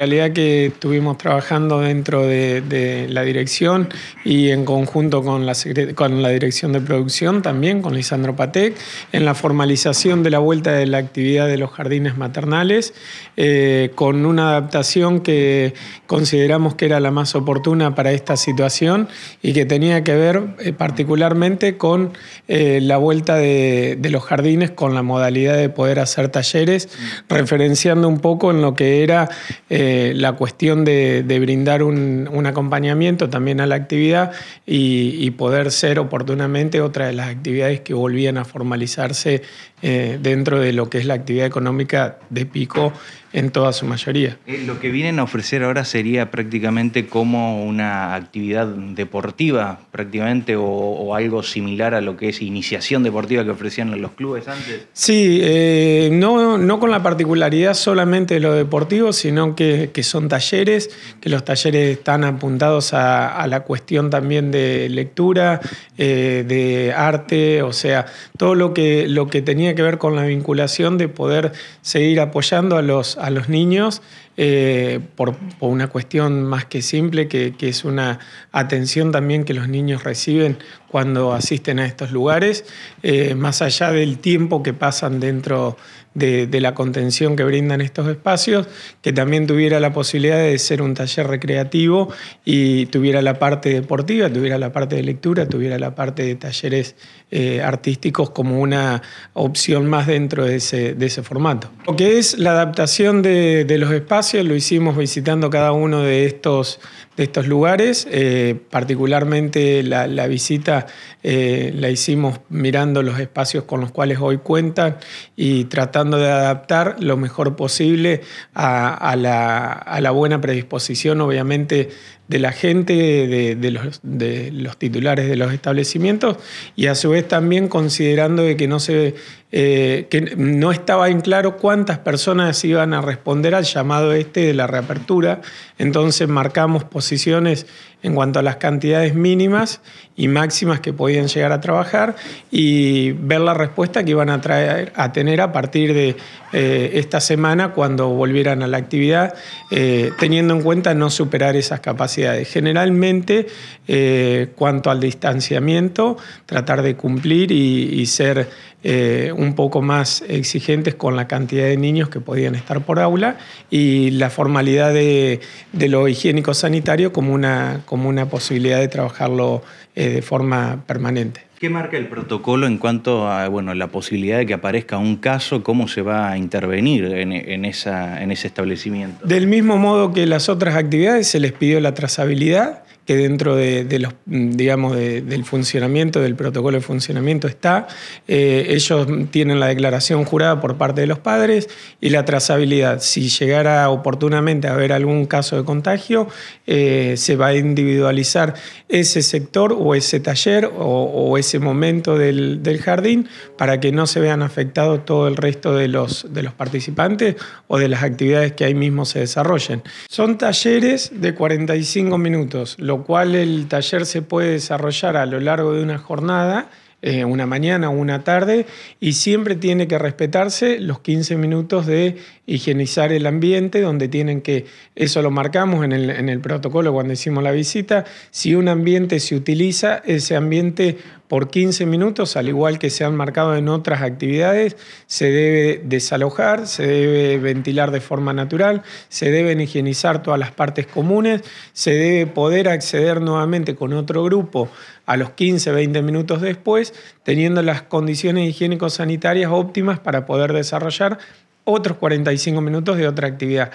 realidad que estuvimos trabajando dentro de, la dirección y en conjunto con la, con la dirección de producción también, con Lisandro Patek, en la formalización de la vuelta de la actividad de los jardines maternales, eh, con una adaptación que consideramos que era la más oportuna para esta situación y que tenía que ver eh, particularmente con eh, la vuelta de los jardines, con la modalidad de poder hacer talleres, mm. referenciando un poco en lo que era la cuestión de, brindar un, acompañamiento también a la actividad y, poder ser oportunamente otra de las actividades que volvían a formalizarse eh, dentro de lo que es la actividad económica de Pico en toda su mayoría. Eh, lo que vienen a ofrecer ahora sería prácticamente como una actividad deportiva, prácticamente, o, algo similar a lo que es iniciación deportiva que ofrecían los clubes antes. Sí, eh, no, no con la particularidad solamente de lo deportivo, sino que que, son talleres, que los talleres están apuntados a, la cuestión también de lectura, eh, de arte, o sea, todo lo que, lo que tenía que ver con la vinculación de poder seguir apoyando a los, a los niños eh, por, una cuestión más que simple, que, que, es una atención también que los niños reciben cuando asisten a estos lugares, eh, más allá del tiempo que pasan dentro de, de la contención que brindan estos espacios, que también tuvieron la posibilidad de ser un taller recreativo y tuviera la parte deportiva, tuviera la parte de lectura, tuviera la parte de talleres eh, artísticos como una opción más dentro de ese, de ese formato. Lo que es la adaptación de, los espacios lo hicimos visitando cada uno de estos, de estos lugares, eh, particularmente la, visita eh, la hicimos mirando los espacios con los cuales hoy cuentan y tratando de adaptar lo mejor posible a la a, la buena predisposición, obviamente, de la gente, de, los, titulares de los establecimientos y a su vez también considerando que no se eh, que no estaba en claro cuántas personas iban a responder al llamado este de la reapertura. Entonces marcamos posiciones en cuanto a las cantidades mínimas y máximas que podían llegar a trabajar y ver la respuesta que iban a, traer, a tener a partir de eh, esta semana cuando volvieran a la actividad, eh, teniendo en cuenta no superar esas capacidades Generalmente, eh, cuanto al distanciamiento, tratar de cumplir y, ser eh, un poco más exigentes con la cantidad de niños que podían estar por aula y la formalidad de, lo higiénico-sanitario como una, como una posibilidad de trabajarlo eh, de forma permanente. ¿Qué marca el protocolo en cuanto a bueno, la posibilidad de que aparezca un caso? ¿Cómo se va a intervenir en, esa, en ese establecimiento? Del mismo modo que las otras actividades, se les pidió la trazabilidad que dentro de, los, digamos, del funcionamiento, del protocolo de funcionamiento está. Eh, ellos tienen la declaración jurada por parte de los padres y la trazabilidad. Si llegara oportunamente a haber algún caso de contagio, eh, se va a individualizar ese sector o ese taller o, ese momento del, jardín para que no se vean afectados todo el resto de los, de los participantes o de las actividades que ahí mismo se desarrollen. Son talleres de 45 minutos, lo lo cual el taller se puede desarrollar a lo largo de una jornada eh, una mañana o una tarde, y siempre tiene que respetarse los 15 minutos de higienizar el ambiente, donde tienen que, eso lo marcamos en el, en el protocolo cuando hicimos la visita, si un ambiente se utiliza, ese ambiente por 15 minutos, al igual que se han marcado en otras actividades, se debe desalojar, se debe ventilar de forma natural, se deben higienizar todas las partes comunes, se debe poder acceder nuevamente con otro grupo a los 15, 20 minutos después, teniendo las condiciones higiénico-sanitarias óptimas para poder desarrollar otros 45 minutos de otra actividad.